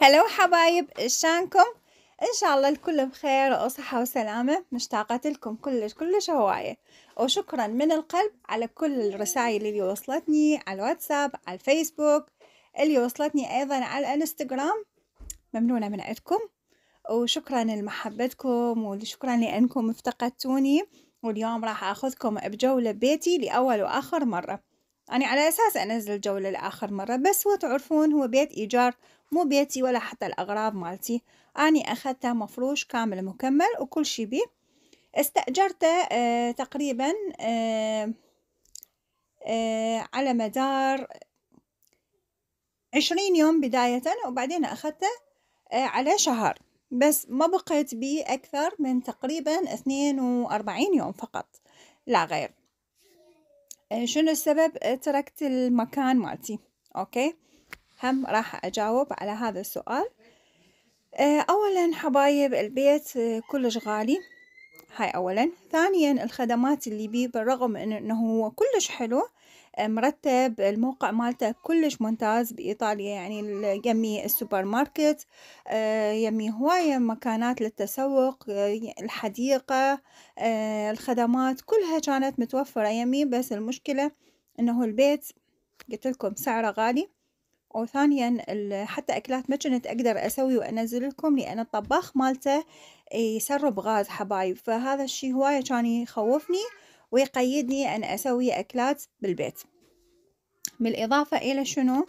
هلا حبايب شانكم ان شاء الله الكل بخير وصحة وسلامة مشتاقة لكم كلش كلش هواية وشكرا من القلب على كل الرسائل اللي وصلتني على الواتساب على الفيسبوك اللي وصلتني ايضا على الانستغرام ممنونة من عندكم وشكرا لمحبتكم وشكرا لانكم افتقدتوني واليوم راح اخذكم بجولة ببيتي لاول واخر مرة أنا على أساس أنزل جولة لآخر مرة بس وتعرفون هو بيت إيجار مو بيتي ولا حتى الأغراض مالتي أني أخذته مفروش كامل مكمل وكل شي بيه استأجرته آه تقريبا آه آه على مدار عشرين يوم بداية وبعدين أخذته آه على شهر بس ما بقيت بيه أكثر من تقريبا اثنين وأربعين يوم فقط لا غير آه، شنو السبب آه، تركت المكان مالتي اوكي هم راح اجاوب على هذا السؤال آه، اولا حبايب البيت كلش غالي هاي اولا ثانيا الخدمات اللي بيه بالرغم انه هو كلش حلو مرتب الموقع مالته كلش ممتاز بإيطاليا يعني يمي السوبر ماركت آه، يمي هواية مكانات للتسوق آه، الحديقة آه، الخدمات كلها كانت متوفرة يمي بس المشكلة انه البيت قلت لكم سعره غالي وثانيا حتى اكلات ما كنت اقدر اسوي وانزل لكم لان الطباخ مالته يسرب غاز حبايب فهذا الشي هواية كان يخوفني ويقيدني أن أسوي أكلات بالبيت بالإضافة إلى شنو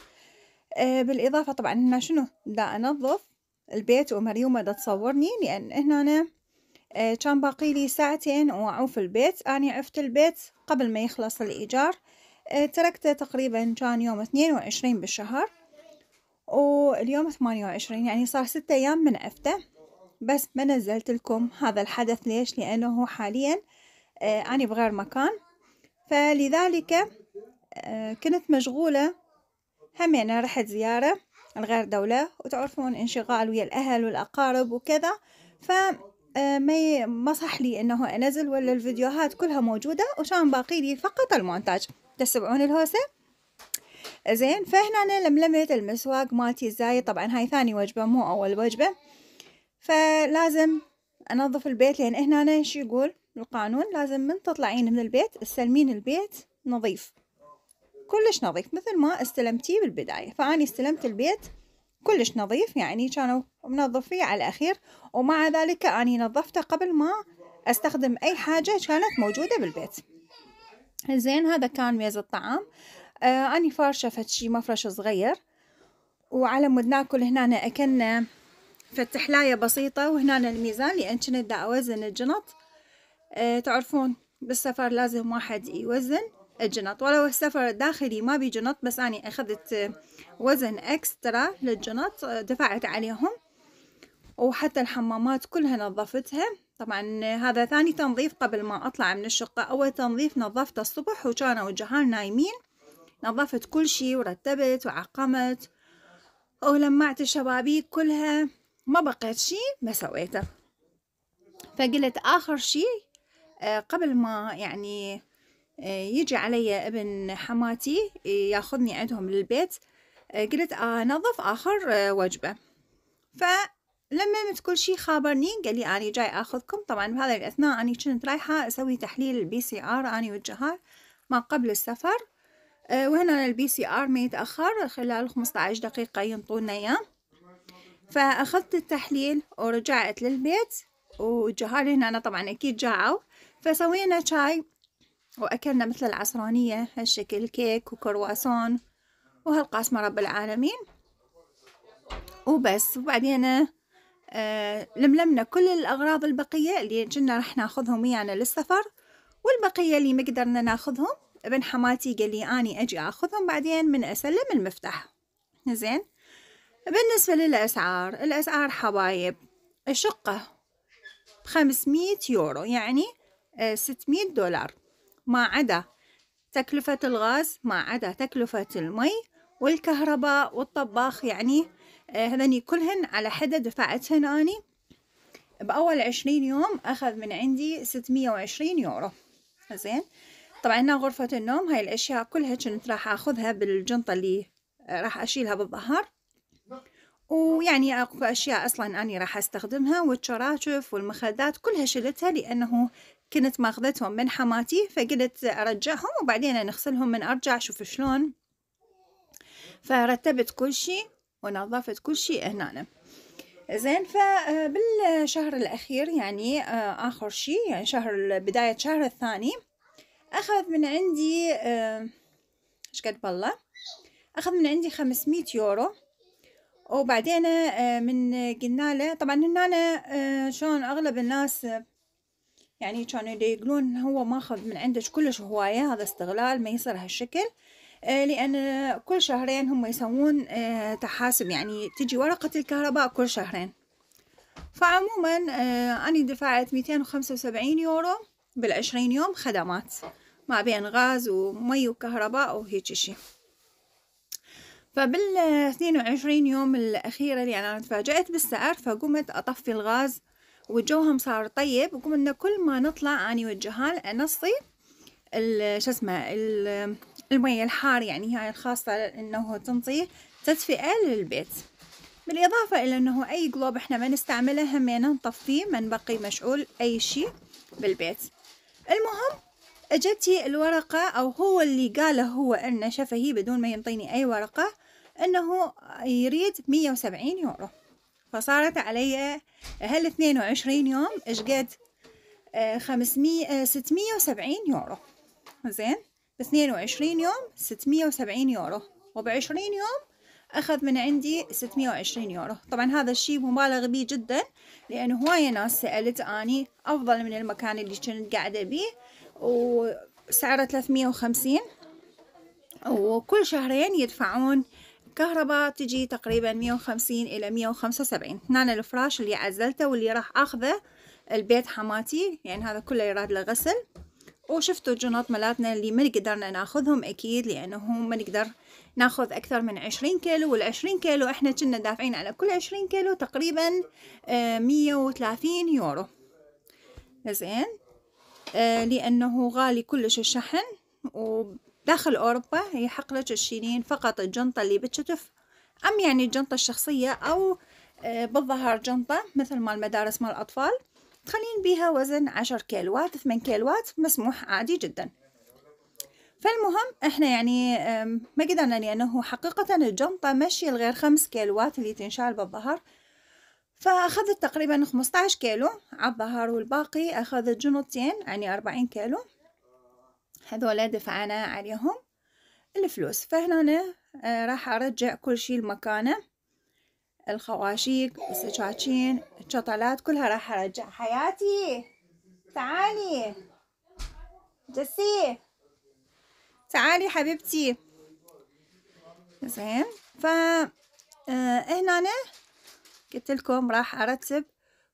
آه بالإضافة طبعا هنا شنو دا أنظف البيت ومريومة دا تصورني لأن هنا أنا آه كان باقي لي ساعتين وأعوف البيت أنا عفت البيت قبل ما يخلص الإيجار آه تركته تقريبا كان يوم اثنين وعشرين بالشهر واليوم ثمانية وعشرين يعني صار ستة أيام من عفته بس ما نزلت لكم هذا الحدث ليش لأنه حاليا آه، أنا بغير مكان فلذلك آه، كنت مشغولة همين يعني رحت زيارة لغير دولة وتعرفون انشغال ويا الأهل والأقارب وكذا ف آه، ما ما صح لي انه انزل ولا الفيديوهات كلها موجوده وشان باقي لي فقط المونتاج تسمعون الهوسه زين فهنا أنا لملمت المسواق مالتي الزايد طبعا هاي ثاني وجبه مو اول وجبه فلازم انظف البيت لان يعني هنا شو يقول القانون لازم من تطلعين من البيت تسلمين البيت نظيف كلش نظيف مثل ما استلمتيه بالبداية فأني استلمت البيت كلش نظيف يعني كانوا منظفيه على الأخير ومع ذلك أني نظفته قبل ما أستخدم أي حاجة كانت موجودة بالبيت زين هذا كان ميز الطعام آه أني فارشة فتشي مفرش صغير وعلى مود ناكل هنا أكلنا فتحلاية بسيطة وهنا الميزان لأن كنت دا أوزن الجنط أه تعرفون بالسفر لازم واحد يوزن الجنط ولو السفر الداخلي ما بي جنط بس أنا أخذت آه، وزن أكسترا للجنط آه، دفعت عليهم وحتى الحمامات كلها نظفتها طبعا آه، هذا ثاني تنظيف قبل ما أطلع من الشقة أول تنظيف نظفته الصبح وكانوا الجهال نايمين نظفت كل شيء ورتبت وعقمت ولمعت الشبابيك كلها ما بقيت شي ما سويته فقلت آخر شي آه، قبل ما يعني آه، يجي علي ابن حماتي ياخذني عندهم للبيت آه، قلت أنظف آخر وجبة مت كل شي خابرني قال لي اني جاي آخذكم طبعا بهذا الأثناء اني كنت رايحة أسوي تحليل البي سي آر اني والجهار ما قبل السفر وهنا البي سي آر ما يتأخر خلال 15 دقيقة ينطونا إياه فأخذت التحليل ورجعت للبيت هنا أنا طبعا أكيد جاعوا فسوينا شاي وأكلنا مثل العصرانية هالشكل كيك وكرواسون وهالقاسمة رب العالمين وبس وبعدين آه، لملمنا كل الأغراض البقية اللي جنا رح ناخذهم ويانا للسفر والبقية اللي ما قدرنا ناخذهم ابن حماتي قال لي أني أجي أخذهم بعدين من أسلم المفتاح زين بالنسبة للأسعار الأسعار حبايب شقة بخمسمية يورو يعني آه، ستمية دولار ما عدا تكلفة الغاز ما عدا تكلفة المي والكهرباء والطباخ يعني آه، هذني كلهن على حدة دفعتهن أني بأول عشرين يوم أخذ من عندي ستمية وعشرين يورو زين طبعا هنا غرفة النوم هاي الأشياء كلها كنت راح أخذها بالجنطة اللي راح أشيلها بالظهر ويعني اكو أشياء أصلا أني راح أستخدمها والشراشف والمخدات كلها شلتها لأنه كنت ماخذتهم من حماتي فقلت أرجعهم وبعدين نغسلهم من أرجع أشوف شلون فرتبت كل شيء ونظفت كل شيء هنا زين فبالشهر الأخير يعني آه، آخر شيء يعني شهر بداية شهر الثاني أخذ من عندي آه، ايش قد بالله أخذ من عندي 500 يورو وبعدين آه، من قلنا له طبعا هنا آه، شلون اغلب الناس يعني كانوا يقولون هو ماخذ من عندك كلش هوايه هذا استغلال ما يصير هالشكل آه، لان كل شهرين هم يسوون تحاسب يعني تجي ورقه الكهرباء كل شهرين فعموما انا دفعت 275 يورو بالعشرين يوم خدمات ما بين غاز ومي وكهرباء وهيك شيء فبال 22 يوم الأخيرة اللي أنا تفاجأت بالسعر فقمت أطفي الغاز وجوهم صار طيب وقمنا كل ما نطلع أني والجهال أنصي شو اسمه المية الحار يعني هاي الخاصة إنه تنطي تدفئة للبيت بالإضافة إلى إنه أي قلوب إحنا ما نستعمله همينة نطفيه ما نبقي مشعول أي شي بالبيت المهم اجتي الورقة او هو اللي قاله هو انه شفهي بدون ما ينطيني اي ورقة انه يريد مية وسبعين يورو فصارت علي هل وعشرين يوم ايش قد آه، آه، ستمية وسبعين يورو زين اثنين وعشرين يوم ستمية وسبعين يورو وبعشرين يوم اخذ من عندي ستمية وعشرين يورو طبعا هذا الشيء مبالغ به جدا لان هواية ناس سألت اني افضل من المكان اللي كنت قاعدة بيه وسعره 350 وكل شهرين يدفعون كهرباء تجي تقريبا 150 إلى 175 هنا الفراش اللي عزلته واللي راح أخذه البيت حماتي يعني هذا كله يراد للغسل وشفتوا الجنط ملاتنا اللي ما قدرنا ناخذهم أكيد لانه ما نقدر ناخذ أكثر من 20 كيلو وال20 كيلو إحنا كنا دافعين على كل 20 كيلو تقريبا 130 آه، يورو زين آه، لأنه غالي كلش الشحن وداخل أوروبا هي حقلك تشيلين فقط الجنطة اللي بتشتف أم يعني الجنطة الشخصية أو آه، بالظهر جنطة مثل مال المدارس مال الأطفال تخلين بيها وزن عشر كيلوات ثمان كيلوات مسموح عادي جدا فالمهم احنا يعني ما قدرنا لأنه حقيقة الجنطة مشي لغير خمس كيلوات اللي تنشال بالظهر فأخذت تقريبا 15 كيلو عالظهر والباقي أخذت جنطين يعني 40 كيلو هذولا دفعنا عليهم الفلوس فهنا آه، راح أرجع كل شي لمكانه الخواشيك السكاكين الشطلات كلها راح أرجع حياتي تعالي جسي تعالي حبيبتي زين فهنا آه، قلت لكم راح ارتب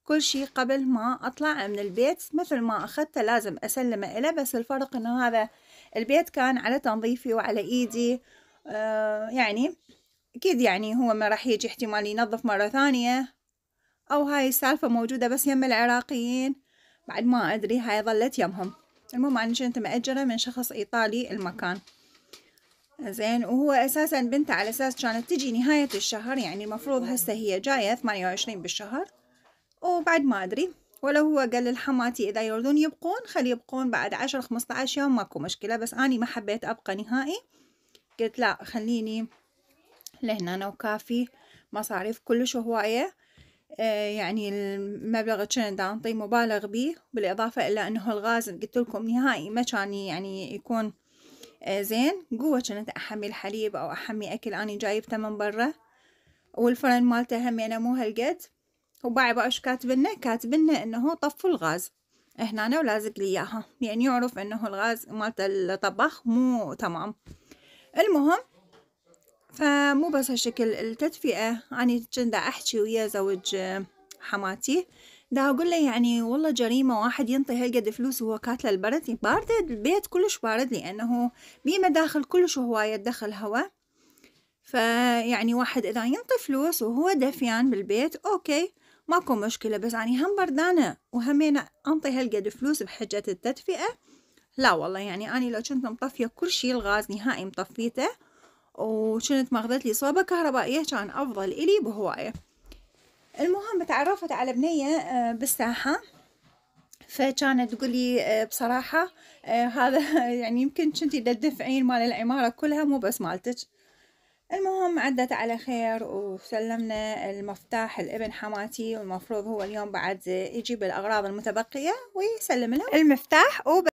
كل شي قبل ما اطلع من البيت مثل ما اخذته لازم اسلمه له بس الفرق انه هذا البيت كان على تنظيفي وعلى ايدي آه يعني اكيد يعني هو ما راح يجي احتمال ينظف مرة ثانية او هاي السالفة موجودة بس يم العراقيين بعد ما ادري هاي ظلت يمهم المهم انا كنت مأجرة من شخص ايطالي المكان زين وهو اساسا بنت على اساس كانت تجي نهاية الشهر يعني المفروض هسه هي جاية 28 بالشهر وبعد ما ادري ولو هو قال الحماتي اذا يردون يبقون خلي يبقون بعد 10 15 يوم ماكو مشكلة بس اني ما حبيت ابقى نهائي قلت لا خليني لهنا وكافي مصاريف كلش هواية آه، يعني المبلغ كان دا انطي مبالغ بيه بالاضافة الى انه الغاز قلت لكم نهائي ما كان يعني يكون آه، زين جوا جنت أحمي الحليب أو أحمي أكل أني جايبته من برا والفرن مالته هم أنا مو هالقد وبعد بقى ايش كاتبلنا كاتبلنا انه طفوا الغاز هنا ولازق لي اياها يعني يعرف انه الغاز مالته الطبخ مو تمام المهم فمو بس هالشكل التدفئة اني يعني كنت أحكي ويا زوج آه، حماتي دا أقول له يعني والله جريمة واحد ينطي هالقد فلوس وهو كاتله البرد باردة البيت كلش بارد لأنه بيه مداخل كلش هواية دخل هوا فيعني واحد إذا ينطي فلوس وهو دفيان بالبيت أوكي ماكو مشكلة بس يعني هم بردانة وهمين أنطي هالقد فلوس بحجة التدفئة لا والله يعني أنا لو كنت مطفية كل شي الغاز نهائي مطفيته وكنت ماخذت لي صوبة كهربائية كان أفضل إلي بهواية المهم تعرفت على بنية آه، بالساحة فكانت تقول لي آه، بصراحة آه، هذا يعني يمكن كنتي تدفعين مال العمارة كلها مو بس مالتك المهم عدت على خير وسلمنا المفتاح لابن حماتي والمفروض هو اليوم بعد يجيب الأغراض المتبقية ويسلم له المفتاح وب...